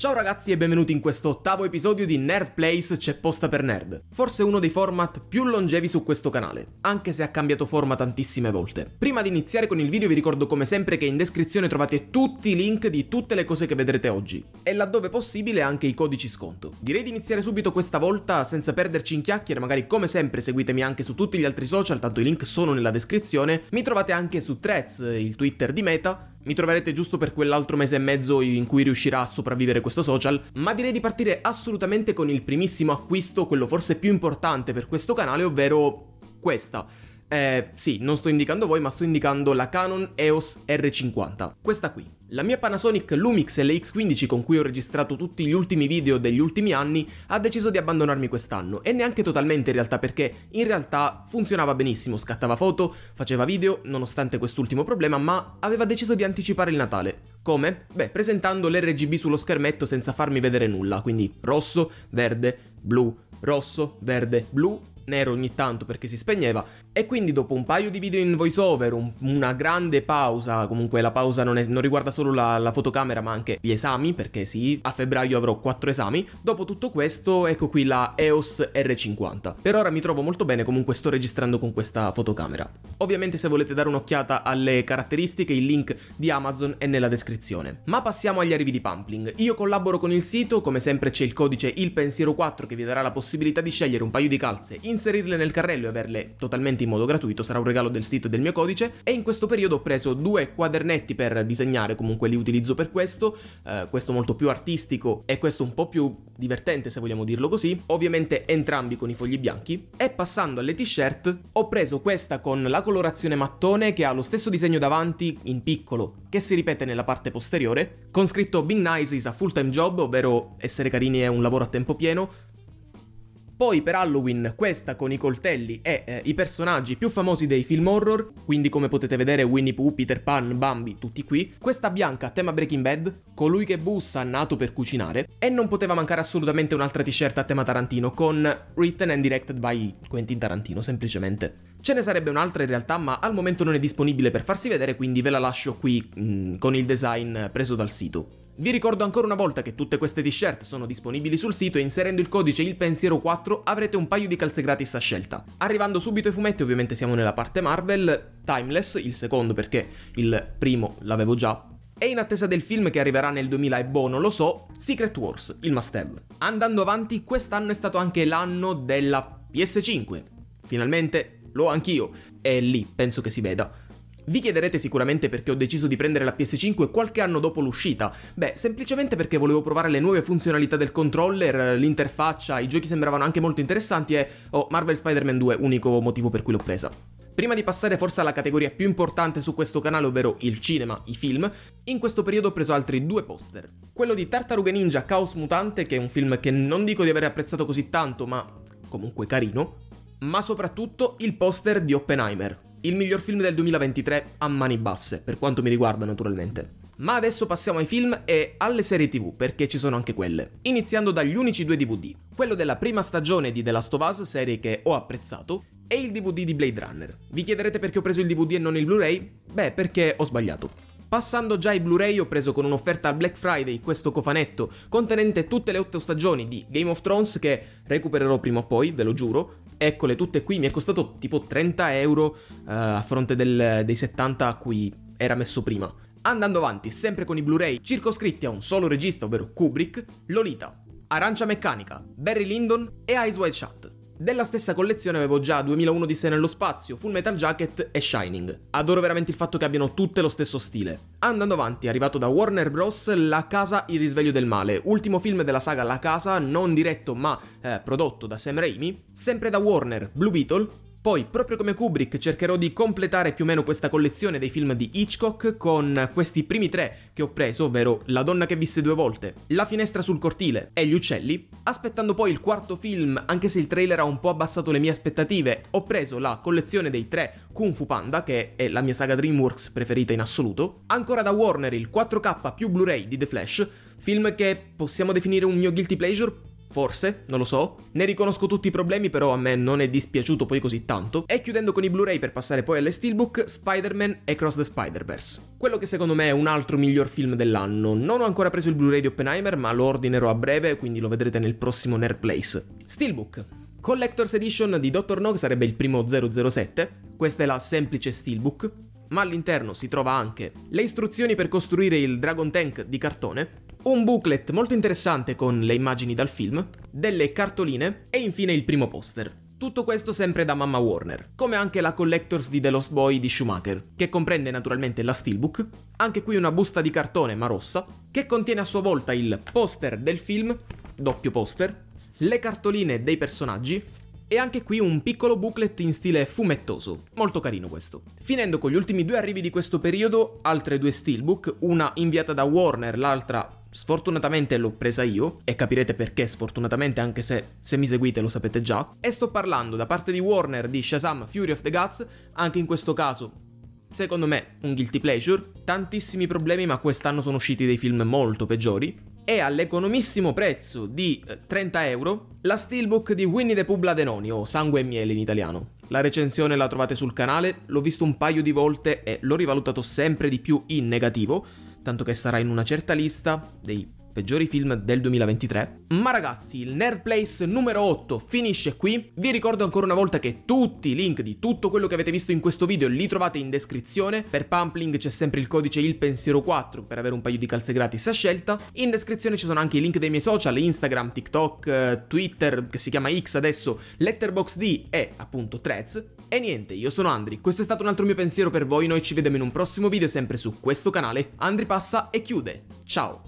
Ciao ragazzi e benvenuti in questo ottavo episodio di Nerd Place c'è posta per nerd, forse uno dei format più longevi su questo canale, anche se ha cambiato forma tantissime volte. Prima di iniziare con il video vi ricordo come sempre che in descrizione trovate tutti i link di tutte le cose che vedrete oggi, e laddove possibile anche i codici sconto. Direi di iniziare subito questa volta senza perderci in chiacchiere, magari come sempre seguitemi anche su tutti gli altri social, tanto i link sono nella descrizione, mi trovate anche su Threads, il Twitter di Meta, mi troverete giusto per quell'altro mese e mezzo in cui riuscirà a sopravvivere questo social, ma direi di partire assolutamente con il primissimo acquisto, quello forse più importante per questo canale, ovvero questa eh, sì, non sto indicando voi, ma sto indicando la Canon EOS R50. Questa qui. La mia Panasonic Lumix LX15 con cui ho registrato tutti gli ultimi video degli ultimi anni ha deciso di abbandonarmi quest'anno e neanche totalmente in realtà perché in realtà funzionava benissimo, scattava foto, faceva video nonostante quest'ultimo problema ma aveva deciso di anticipare il Natale. Come? Beh, presentando l'RGB sullo schermetto senza farmi vedere nulla, quindi rosso, verde, blu, rosso, verde, blu nero ogni tanto perché si spegneva e quindi dopo un paio di video in voiceover, un, una grande pausa, comunque la pausa non, è, non riguarda solo la, la, fotocamera ma anche gli esami perché sì, a febbraio avrò quattro esami, dopo tutto questo ecco qui la EOS R50. Per ora mi trovo molto bene, comunque sto registrando con questa fotocamera. Ovviamente se volete dare un'occhiata alle caratteristiche il link di Amazon è nella descrizione. Ma passiamo agli arrivi di Pampling. Io collaboro con il sito, come sempre c'è il codice il 4 che vi darà la possibilità di scegliere un paio di calze in Inserirle nel carrello e averle totalmente in modo gratuito sarà un regalo del sito e del mio codice e in questo periodo ho preso due quadernetti per disegnare, comunque li utilizzo per questo, eh, questo molto più artistico e questo un po' più divertente se vogliamo dirlo così, ovviamente entrambi con i fogli bianchi e passando alle t-shirt ho preso questa con la colorazione mattone che ha lo stesso disegno davanti in piccolo che si ripete nella parte posteriore con scritto Being nice is a full time job, ovvero essere carini è un lavoro a tempo pieno poi per Halloween questa con i coltelli e eh, i personaggi più famosi dei film horror, quindi come potete vedere Winnie Pooh, Peter Pan, Bambi, tutti qui. Questa bianca a tema Breaking Bad, colui che bussa nato per cucinare e non poteva mancare assolutamente un'altra t-shirt a tema Tarantino con Written and Directed by Quentin Tarantino semplicemente. Ce ne sarebbe un'altra in realtà, ma al momento non è disponibile per farsi vedere, quindi ve la lascio qui mh, mm, con il design preso dal sito. Vi ricordo ancora una volta che tutte queste t-shirt sono disponibili sul sito e inserendo il codice ILPensiero4 avrete un paio di calze gratis a scelta. Arrivando subito ai fumetti, ovviamente siamo nella parte Marvel, Timeless, il secondo perché il primo l'avevo già, e in attesa del film che arriverà nel 2000 e boh, non lo so, Secret Wars, il must-have. Andando avanti, quest'anno è stato anche l'anno della PS5. Finalmente l'ho anch'io, e lì penso che si veda. Vi chiederete sicuramente perché ho deciso di prendere la PS5 qualche anno dopo l'uscita. Beh, semplicemente perché volevo provare le nuove funzionalità del controller, l'interfaccia, i giochi sembravano anche molto interessanti e oh, Marvel Spider-Man 2, unico motivo per cui l'ho presa. Prima di passare forse alla categoria più importante su questo canale, ovvero il cinema, i film, in questo periodo ho preso altri due poster. Quello di Tartaruga Ninja Chaos Mutante, che è un film che non dico di aver apprezzato così tanto, ma comunque carino, ma soprattutto il poster di Oppenheimer, il miglior film del 2023 a mani basse, per quanto mi riguarda naturalmente. Ma adesso passiamo ai film e alle serie tv, perché ci sono anche quelle. Iniziando dagli unici due DVD, quello della prima stagione di The Last of Us, serie che ho apprezzato, e il DVD di Blade Runner. Vi chiederete perché ho preso il DVD e non il Blu-ray? Beh, perché ho sbagliato. Passando già ai Blu-ray ho preso con un'offerta al Black Friday questo cofanetto contenente tutte le otto stagioni di Game of Thrones che recupererò prima o poi, ve lo giuro, eccole tutte qui, mi è costato tipo 30 euro eh, a fronte del, dei 70 a cui era messo prima. Andando avanti, sempre con i Blu-ray circoscritti a un solo regista, ovvero Kubrick, Lolita, Arancia Meccanica, Barry Lyndon e Eyes Wide Shut. Della stessa collezione avevo già 2001 di sé nello spazio, Full Metal Jacket e Shining. Adoro veramente il fatto che abbiano tutte lo stesso stile. Andando avanti, arrivato da Warner Bros. La casa Il risveglio del male, ultimo film della saga La casa, non diretto ma eh, prodotto da Sam Raimi, sempre da Warner, Blue Beetle, poi, proprio come Kubrick, cercherò di completare più o meno questa collezione dei film di Hitchcock con questi primi tre che ho preso, ovvero La donna che visse due volte, La finestra sul cortile e Gli uccelli, aspettando poi il quarto film, anche se il trailer ha un po' abbassato le mie aspettative, ho preso la collezione dei tre Kung Fu Panda, che è la mia saga DreamWorks preferita in assoluto, ancora da Warner il 4K più Blu-ray di The Flash, film che possiamo definire un mio guilty pleasure Forse, non lo so. Ne riconosco tutti i problemi, però a me non è dispiaciuto poi così tanto. E chiudendo con i Blu-ray per passare poi alle Steelbook, Spider-Man e Cross the Spider-Verse. Quello che secondo me è un altro miglior film dell'anno. Non ho ancora preso il Blu-ray di Oppenheimer, ma lo ordinerò a breve, quindi lo vedrete nel prossimo Nerd Place. Steelbook. Collector's Edition di Dr. Nog sarebbe il primo 007. Questa è la semplice Steelbook. Ma all'interno si trova anche le istruzioni per costruire il Dragon Tank di cartone, un booklet molto interessante con le immagini dal film, delle cartoline e infine il primo poster. Tutto questo sempre da mamma Warner, come anche la Collectors di The Lost Boy di Schumacher, che comprende naturalmente la steelbook, anche qui una busta di cartone ma rossa, che contiene a sua volta il poster del film, doppio poster, le cartoline dei personaggi, e anche qui un piccolo booklet in stile fumettoso, molto carino questo. Finendo con gli ultimi due arrivi di questo periodo, altre due steelbook, una inviata da Warner, l'altra sfortunatamente l'ho presa io, e capirete perché sfortunatamente anche se, se mi seguite lo sapete già, e sto parlando da parte di Warner di Shazam Fury of the Guts, anche in questo caso secondo me un guilty pleasure, tantissimi problemi ma quest'anno sono usciti dei film molto peggiori, e all'economissimo prezzo di 30 eh, euro la steelbook di Winnie the Pooh Bladenoni, o Sangue e Miele in italiano. La recensione la trovate sul canale, l'ho visto un paio di volte e l'ho rivalutato sempre di più in negativo, tanto che sarà in una certa lista dei peggiori film del 2023. Ma ragazzi, il Nerd Place numero 8 finisce qui. Vi ricordo ancora una volta che tutti i link di tutto quello che avete visto in questo video li trovate in descrizione. Per Pumpling c'è sempre il codice ilpensiero 4 per avere un paio di calze gratis a scelta. In descrizione ci sono anche i link dei miei social, Instagram, TikTok, eh, Twitter, che si chiama X adesso, Letterboxd e appunto Threads. E niente, io sono Andri, questo è stato un altro mio pensiero per voi, noi ci vediamo in un prossimo video sempre su questo canale. Andri passa e chiude. Ciao!